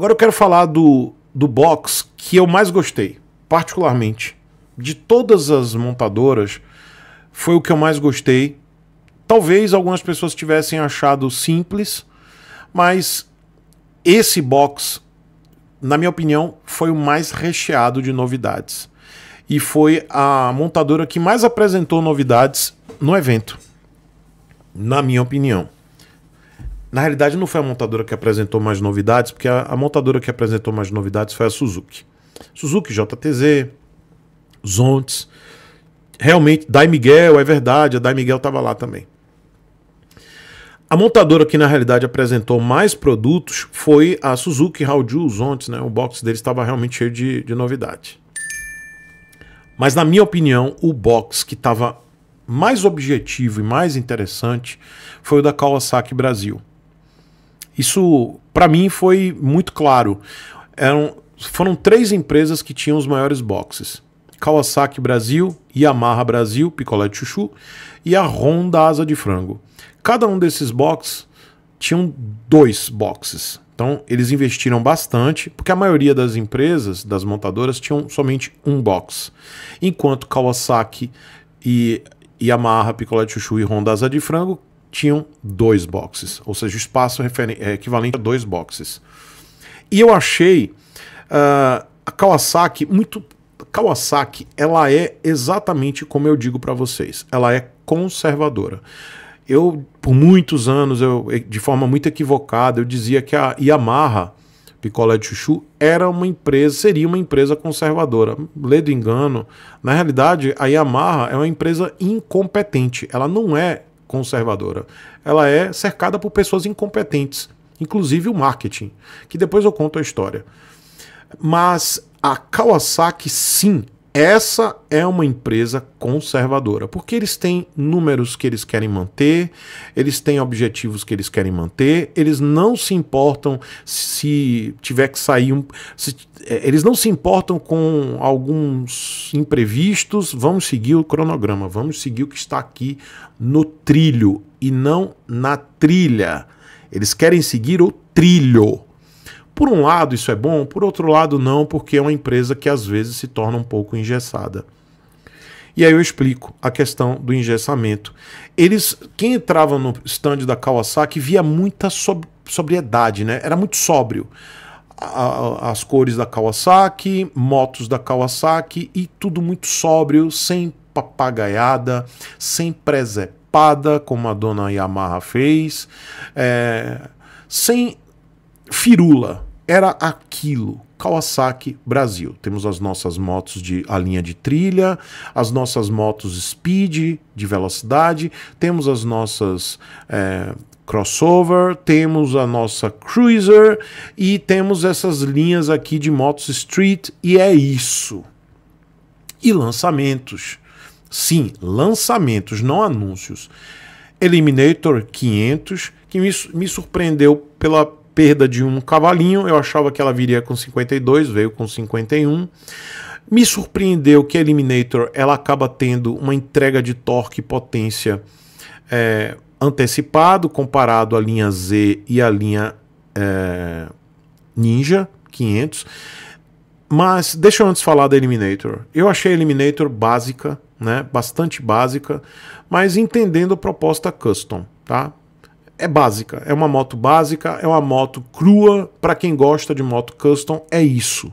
Agora eu quero falar do, do box que eu mais gostei, particularmente. De todas as montadoras, foi o que eu mais gostei. Talvez algumas pessoas tivessem achado simples, mas esse box, na minha opinião, foi o mais recheado de novidades. E foi a montadora que mais apresentou novidades no evento, na minha opinião. Na realidade, não foi a montadora que apresentou mais novidades, porque a, a montadora que apresentou mais novidades foi a Suzuki. Suzuki JTZ, Zontes. Realmente, Dai Miguel, é verdade, a Dai Miguel estava lá também. A montadora que na realidade apresentou mais produtos foi a Suzuki Haldju Zontes, né? O box deles estava realmente cheio de, de novidade. Mas na minha opinião, o box que estava mais objetivo e mais interessante foi o da Kawasaki Brasil. Isso, para mim, foi muito claro. Eram, foram três empresas que tinham os maiores boxes. Kawasaki Brasil, Yamaha Brasil, Picolé de Chuchu e a Honda Asa de Frango. Cada um desses boxes tinham dois boxes. Então, eles investiram bastante, porque a maioria das empresas, das montadoras, tinham somente um box. Enquanto Kawasaki e Yamaha, Picolé de Chuchu e Honda Asa de Frango tinham dois boxes, ou seja, o espaço é equivalente a dois boxes. E eu achei uh, a Kawasaki muito. Kawasaki, ela é exatamente como eu digo para vocês, ela é conservadora. Eu, por muitos anos, eu, de forma muito equivocada, eu dizia que a Yamaha Picolé de Chuchu era uma empresa, seria uma empresa conservadora. Lê do engano. Na realidade, a Yamaha é uma empresa incompetente. Ela não é conservadora. Ela é cercada por pessoas incompetentes, inclusive o marketing, que depois eu conto a história. Mas a Kawasaki, sim, essa é uma empresa conservadora, porque eles têm números que eles querem manter, eles têm objetivos que eles querem manter, eles não se importam se tiver que sair um. Se, é, eles não se importam com alguns imprevistos. Vamos seguir o cronograma, vamos seguir o que está aqui no trilho e não na trilha. Eles querem seguir o trilho. Por um lado, isso é bom, por outro lado, não, porque é uma empresa que às vezes se torna um pouco engessada. E aí eu explico a questão do engessamento. Eles, quem entrava no stand da Kawasaki via muita sob, sobriedade, né? Era muito sóbrio. A, as cores da Kawasaki, motos da Kawasaki e tudo muito sóbrio, sem papagaiada, sem presepada, como a dona Yamaha fez, é, sem firula era aquilo. Kawasaki Brasil. Temos as nossas motos de a linha de trilha, as nossas motos speed de velocidade, temos as nossas é, crossover, temos a nossa cruiser e temos essas linhas aqui de motos street e é isso. E lançamentos. Sim, lançamentos, não anúncios. Eliminator 500, que me, me surpreendeu pela perda de um cavalinho, eu achava que ela viria com 52, veio com 51. Me surpreendeu que a Eliminator ela acaba tendo uma entrega de torque e potência é, antecipado comparado à linha Z e à linha é, Ninja 500. Mas deixa eu antes falar da Eliminator. Eu achei a Eliminator básica, né? Bastante básica, mas entendendo a proposta custom, tá? é básica. É uma moto básica, é uma moto crua. Para quem gosta de moto custom, é isso.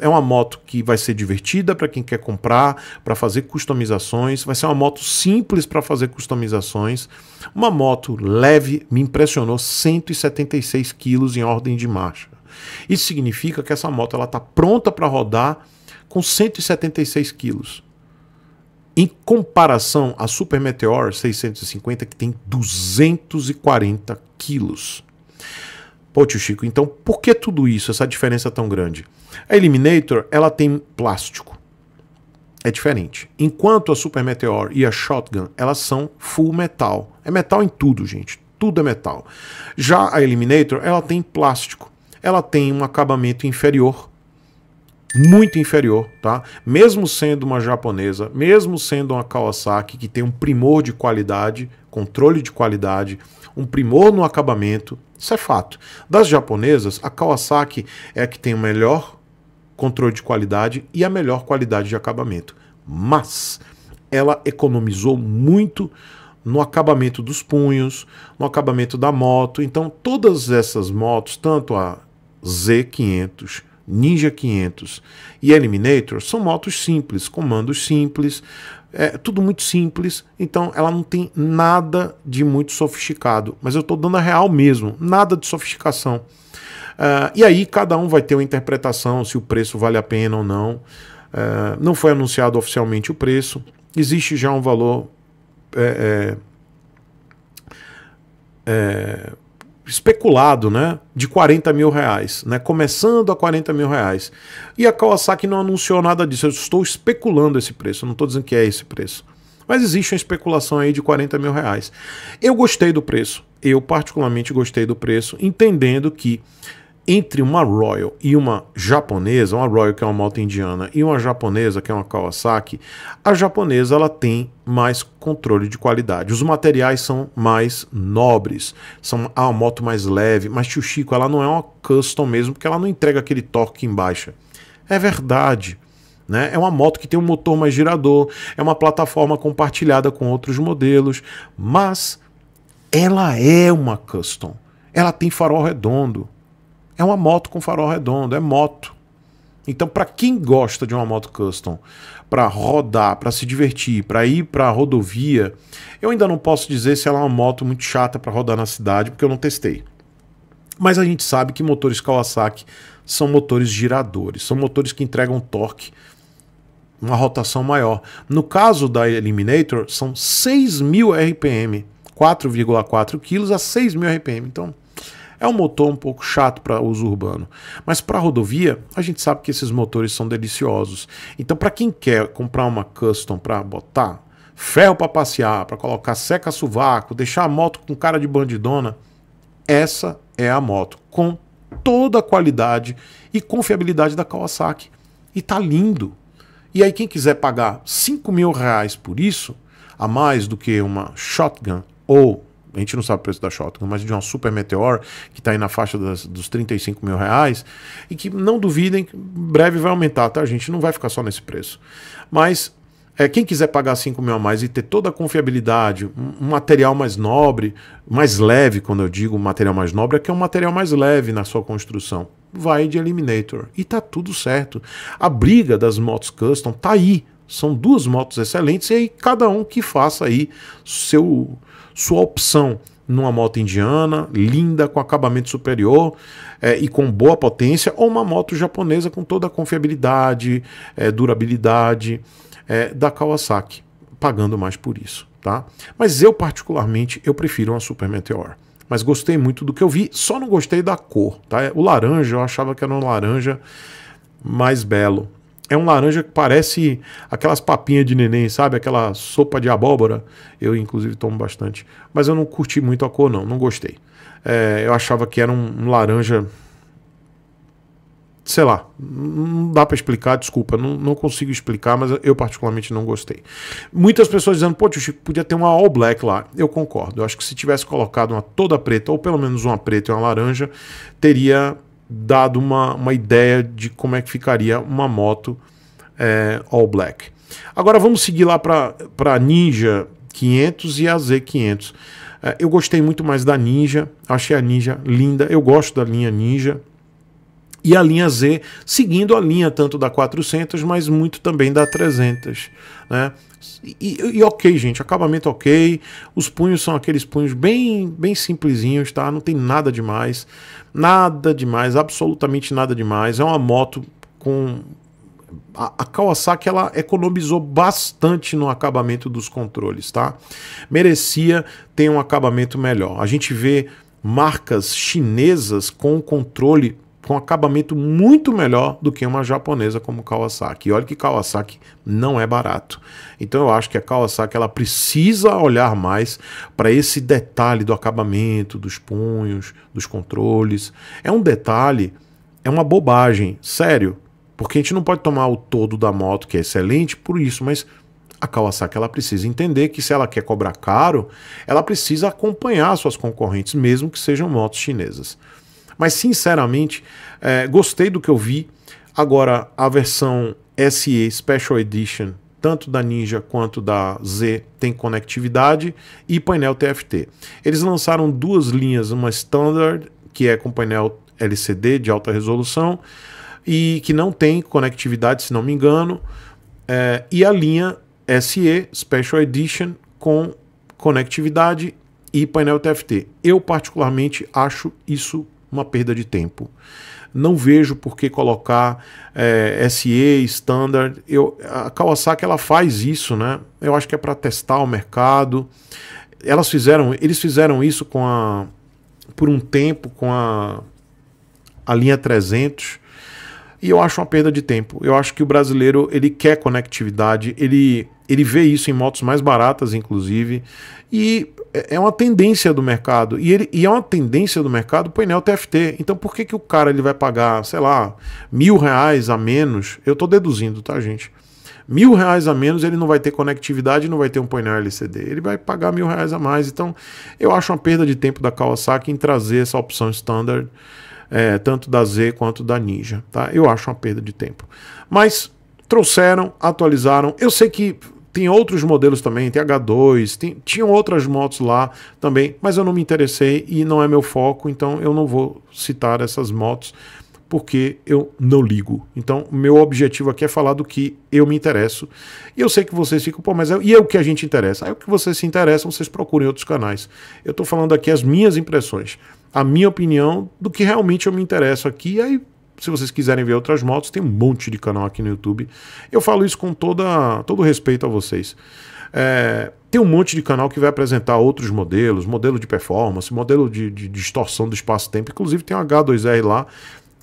É uma moto que vai ser divertida para quem quer comprar, para fazer customizações. Vai ser uma moto simples para fazer customizações. Uma moto leve, me impressionou 176 quilos em ordem de marcha. Isso significa que essa moto ela está pronta para rodar com 176 quilos. Em comparação à Super Meteor 650, que tem 240 quilos. Pô, tio Chico, então por que tudo isso, essa diferença tão grande? A Eliminator, ela tem plástico. É diferente. Enquanto a Super Meteor e a Shotgun, elas são full metal. É metal em tudo, gente. Tudo é metal. Já a Eliminator, ela tem plástico. Ela tem um acabamento inferior muito inferior, tá? Mesmo sendo uma japonesa, mesmo sendo uma Kawasaki que tem um primor de qualidade, controle de qualidade, um primor no acabamento, isso é fato. Das japonesas, a Kawasaki é a que tem o melhor controle de qualidade e a melhor qualidade de acabamento. Mas ela economizou muito no acabamento dos punhos, no acabamento da moto. Então, todas essas motos, tanto a Z500 Ninja 500 e Eliminator são motos simples, comandos simples, é tudo muito simples, então ela não tem nada de muito sofisticado, mas eu estou dando a real mesmo, nada de sofisticação. Uh, e aí cada um vai ter uma interpretação se o preço vale a pena ou não. Uh, não foi anunciado oficialmente o preço, existe já um valor é, é, é, especulado, né, de 40 mil reais, né, começando a 40 mil reais. E a Kawasaki não anunciou nada disso. Eu estou especulando esse preço, não estou dizendo que é esse preço. Mas existe uma especulação aí de 40 mil reais. Eu gostei do preço. Eu particularmente gostei do preço, entendendo que entre uma Royal e uma japonesa, uma Royal que é uma moto indiana e uma japonesa que é uma Kawasaki, a japonesa ela tem mais controle de qualidade. Os materiais são mais nobres, são a moto mais leve, mas tio Chico, ela não é uma custom mesmo porque ela não entrega aquele torque em baixa. É verdade. Né? É uma moto que tem um motor mais girador, é uma plataforma compartilhada com outros modelos, mas ela é uma custom. Ela tem farol redondo é uma moto com farol redondo, é moto. Então, para quem gosta de uma moto custom, para rodar, para se divertir, para ir para a rodovia, eu ainda não posso dizer se ela é uma moto muito chata para rodar na cidade, porque eu não testei. Mas a gente sabe que motores Kawasaki são motores giradores, são motores que entregam torque, uma rotação maior. No caso da Eliminator, são 6.000 RPM, 4,4 kg a 6.000 RPM. Então, é um motor um pouco chato para uso urbano, mas para rodovia a gente sabe que esses motores são deliciosos. Então para quem quer comprar uma custom para botar ferro para passear, para colocar seca suvaco, deixar a moto com cara de bandidona, essa é a moto com toda a qualidade e confiabilidade da Kawasaki e tá lindo. E aí quem quiser pagar 5 mil reais por isso, a mais do que uma shotgun ou a gente não sabe o preço da Shotgun, mas de uma Super Meteor, que está aí na faixa das, dos 35 mil reais, e que não duvidem, breve vai aumentar, tá, A gente? Não vai ficar só nesse preço. Mas é, quem quiser pagar 5 mil a mais e ter toda a confiabilidade, um material mais nobre, mais leve, quando eu digo material mais nobre, é que é um material mais leve na sua construção. Vai de Eliminator. E tá tudo certo. A briga das motos custom tá aí. São duas motos excelentes e aí cada um que faça aí seu sua opção numa moto indiana, linda, com acabamento superior é, e com boa potência, ou uma moto japonesa com toda a confiabilidade, é, durabilidade é, da Kawasaki, pagando mais por isso. Tá? Mas eu, particularmente, eu prefiro uma Super Meteor. Mas gostei muito do que eu vi, só não gostei da cor. Tá? O laranja, eu achava que era um laranja mais belo, é um laranja que parece aquelas papinhas de neném, sabe? Aquela sopa de abóbora. Eu, inclusive, tomo bastante. Mas eu não curti muito a cor, não. Não gostei. É, eu achava que era um, um laranja sei lá, não dá para explicar, desculpa, não, não consigo explicar, mas eu particularmente não gostei. Muitas pessoas dizendo, pô, tio Chico, podia ter uma all black lá. Eu concordo, eu acho que se tivesse colocado uma toda preta, ou pelo menos uma preta e uma laranja, teria dado uma, uma ideia de como é que ficaria uma moto é, all black. Agora vamos seguir lá para a Ninja 500 e a Z500. É, eu gostei muito mais da Ninja, achei a Ninja linda, eu gosto da linha Ninja e a linha Z, seguindo a linha tanto da 400, mas muito também da 300. Né? E, e, ok, gente, acabamento ok. Os punhos são aqueles punhos bem, bem simplesinhos, tá? Não tem nada demais, nada demais, absolutamente nada demais. É uma moto com a, a Kawasaki ela economizou bastante no acabamento dos controles, tá? Merecia ter um acabamento melhor. A gente vê marcas chinesas com controle com acabamento muito melhor do que uma japonesa como Kawasaki. E olha que Kawasaki não é barato. Então eu acho que a Kawasaki ela precisa olhar mais para esse detalhe do acabamento, dos punhos, dos controles. É um detalhe, é uma bobagem, sério. Porque a gente não pode tomar o todo da moto, que é excelente, por isso, mas a Kawasaki ela precisa entender que se ela quer cobrar caro, ela precisa acompanhar suas concorrentes, mesmo que sejam motos chinesas. Mas, sinceramente, é, gostei do que eu vi. Agora, a versão SE Special Edition, tanto da Ninja quanto da Z, tem conectividade e painel TFT. Eles lançaram duas linhas, uma Standard, que é com painel LCD de alta resolução, e que não tem conectividade, se não me engano, é, e a linha SE Special Edition com conectividade e painel TFT. Eu particularmente acho isso uma perda de tempo. Não vejo por que colocar é, eh, SE, Standard. Eu, a Kawasaki ela faz isso, né? Eu acho que é para testar o mercado. Elas fizeram, eles fizeram isso com a, por um tempo com a, a linha 300 e eu acho uma perda de tempo. Eu acho que o brasileiro ele quer conectividade, ele, ele vê isso em motos mais baratas, inclusive. E é, é uma tendência do mercado. E, ele, e é uma tendência do mercado o painel TFT. Então por que, que o cara ele vai pagar, sei lá, mil reais a menos? Eu estou deduzindo, tá, gente? mil reais a menos, ele não vai ter conectividade, não vai ter um painel LCD. Ele vai pagar mil reais a mais. Então, eu acho uma perda de tempo da Kawasaki em trazer essa opção standard é, tanto da Z quanto da Ninja. Tá? Eu acho uma perda de tempo. Mas trouxeram, atualizaram. Eu sei que tem outros modelos também, tem H2, tem, tinham outras motos lá também, mas eu não me interessei e não é meu foco, então eu não vou citar essas motos porque eu não ligo. Então, meu objetivo aqui é falar do que eu me interesso. E eu sei que vocês ficam, pô, mas é, e é o que a gente interessa? Aí é o que vocês se interessam, vocês procurem outros canais. Eu estou falando aqui as minhas impressões, a minha opinião do que realmente eu me interesso aqui. E aí, se vocês quiserem ver outras motos, tem um monte de canal aqui no YouTube. Eu falo isso com toda, todo respeito a vocês. É, tem um monte de canal que vai apresentar outros modelos, modelo de performance, modelo de, de distorção do espaço-tempo. Inclusive tem um H2R lá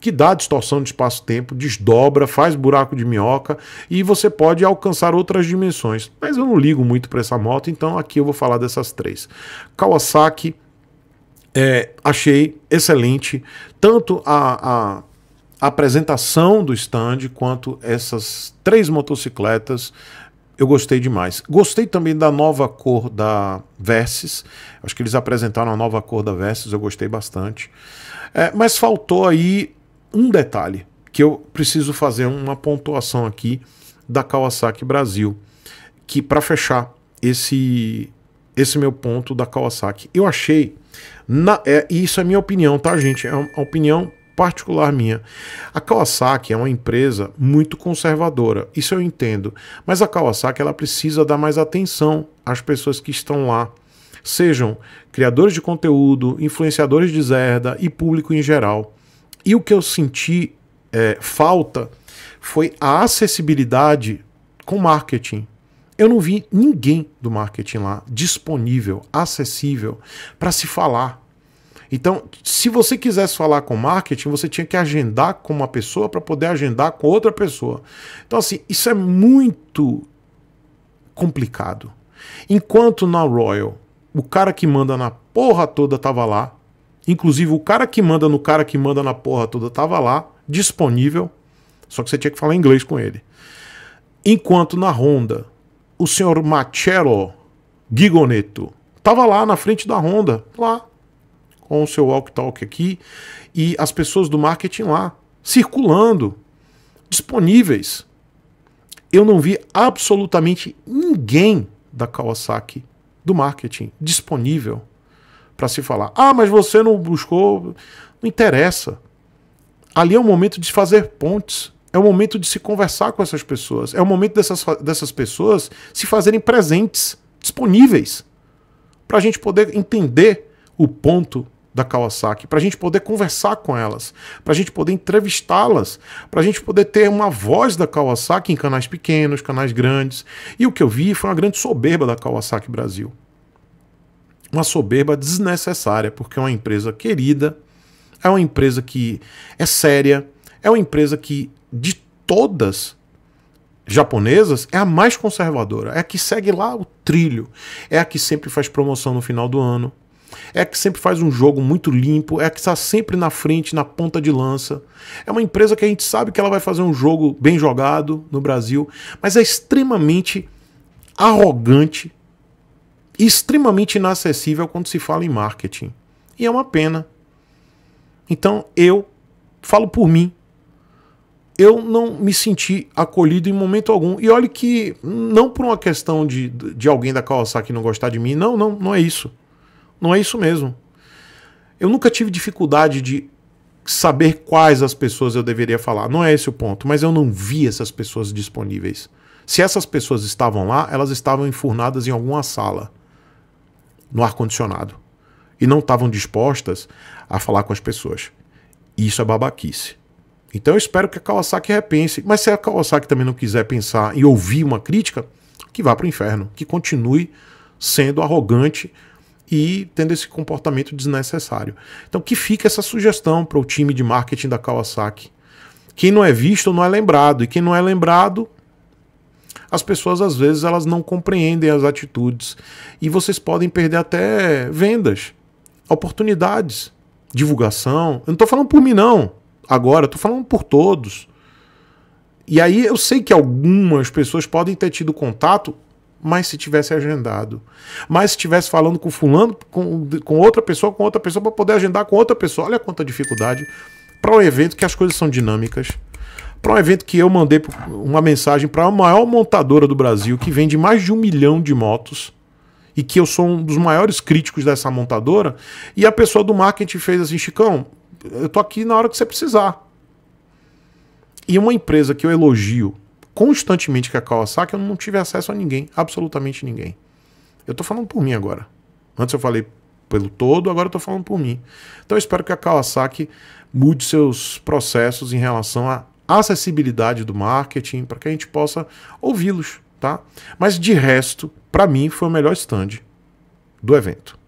que dá distorção de espaço-tempo, desdobra, faz buraco de minhoca e você pode alcançar outras dimensões. Mas eu não ligo muito para essa moto, então aqui eu vou falar dessas três. Kawasaki, é, achei excelente, tanto a, a apresentação do stand quanto essas três motocicletas. Eu gostei demais. Gostei também da nova cor da Versys. Acho que eles apresentaram a nova cor da Versys, eu gostei bastante. É, mas faltou aí um detalhe que eu preciso fazer uma pontuação aqui da Kawasaki Brasil, que para fechar esse esse meu ponto da Kawasaki, eu achei na, é, isso é minha opinião, tá, gente? É uma opinião particular minha. A Kawasaki é uma empresa muito conservadora, isso eu entendo, mas a Kawasaki ela precisa dar mais atenção às pessoas que estão lá, sejam criadores de conteúdo, influenciadores de Zerda e público em geral. E o que eu senti é, falta foi a acessibilidade com marketing. Eu não vi ninguém do marketing lá disponível, acessível para se falar. Então, se você quisesse falar com marketing, você tinha que agendar com uma pessoa para poder agendar com outra pessoa. Então, assim, isso é muito complicado. Enquanto na Royal, o cara que manda na porra toda estava lá, Inclusive, o cara que manda no cara que manda na porra toda tava lá, disponível, só que você tinha que falar inglês com ele. Enquanto na Honda, o senhor Machelo Gigonetto tava lá na frente da Honda, lá, com o seu walk-talk aqui, e as pessoas do marketing lá, circulando, disponíveis. Eu não vi absolutamente ninguém da Kawasaki do marketing disponível para se falar. Ah, mas você não buscou. Não interessa. Ali é o momento de fazer pontes. É o momento de se conversar com essas pessoas. É o momento dessas, dessas pessoas se fazerem presentes, disponíveis, para a gente poder entender o ponto da Kawasaki, para a gente poder conversar com elas, para a gente poder entrevistá-las, para a gente poder ter uma voz da Kawasaki em canais pequenos, canais grandes. E o que eu vi foi uma grande soberba da Kawasaki Brasil uma soberba desnecessária, porque é uma empresa querida, é uma empresa que é séria, é uma empresa que, de todas japonesas, é a mais conservadora, é a que segue lá o trilho, é a que sempre faz promoção no final do ano, é a que sempre faz um jogo muito limpo, é a que está sempre na frente, na ponta de lança. É uma empresa que a gente sabe que ela vai fazer um jogo bem jogado no Brasil, mas é extremamente arrogante extremamente inacessível quando se fala em marketing. E é uma pena. Então eu falo por mim. Eu não me senti acolhido em momento algum. E olhe que não por uma questão de, de alguém da Kawasaki não gostar de mim. Não, não, não é isso. Não é isso mesmo. Eu nunca tive dificuldade de saber quais as pessoas eu deveria falar. Não é esse o ponto, mas eu não vi essas pessoas disponíveis. Se essas pessoas estavam lá, elas estavam enfurnadas em alguma sala no ar-condicionado e não estavam dispostas a falar com as pessoas. Isso é babaquice. Então eu espero que a Kawasaki repense, mas se a Kawasaki também não quiser pensar e ouvir uma crítica, que vá para o inferno, que continue sendo arrogante e tendo esse comportamento desnecessário. Então que fica essa sugestão para o time de marketing da Kawasaki. Quem não é visto não é lembrado, e quem não é lembrado as pessoas às vezes elas não compreendem as atitudes e vocês podem perder até vendas, oportunidades, divulgação. Eu não estou falando por mim não, agora estou falando por todos. E aí eu sei que algumas pessoas podem ter tido contato, mas se tivesse agendado, mas se tivesse falando com fulano, com, com outra pessoa, com outra pessoa para poder agendar com outra pessoa, olha quanta dificuldade para um evento que as coisas são dinâmicas para um evento que eu mandei uma mensagem para a maior montadora do Brasil, que vende mais de um milhão de motos, e que eu sou um dos maiores críticos dessa montadora, e a pessoa do marketing fez assim: Chicão, eu tô aqui na hora que você precisar. E uma empresa que eu elogio constantemente, que é a Kawasaki, eu não tive acesso a ninguém, absolutamente ninguém. Eu tô falando por mim agora. Antes eu falei pelo todo, agora eu tô falando por mim. Então eu espero que a Kawasaki mude seus processos em relação a acessibilidade do marketing, para que a gente possa ouvi-los, tá? Mas de resto, para mim foi o melhor stand do evento.